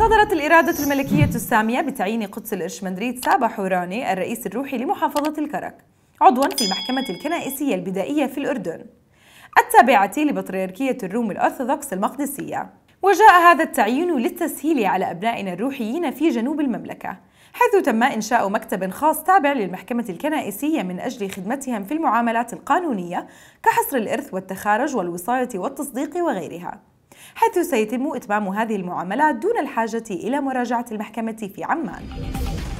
صدرت الإرادة الملكية السامية بتعيين قدس الإرشمندريت سابا حوراني الرئيس الروحي لمحافظة الكرك عضوا في المحكمة الكنائسية البدائية في الأردن التابعة لبطريركية الروم الأرثوذكس المقدسية وجاء هذا التعيين للتسهيل على أبنائنا الروحيين في جنوب المملكة حيث تم إنشاء مكتب خاص تابع للمحكمة الكنائسية من أجل خدمتهم في المعاملات القانونية كحصر الإرث والتخارج والوصاية والتصديق وغيرها حيث سيتم إتمام هذه المعاملات دون الحاجة إلى مراجعة المحكمة في عمان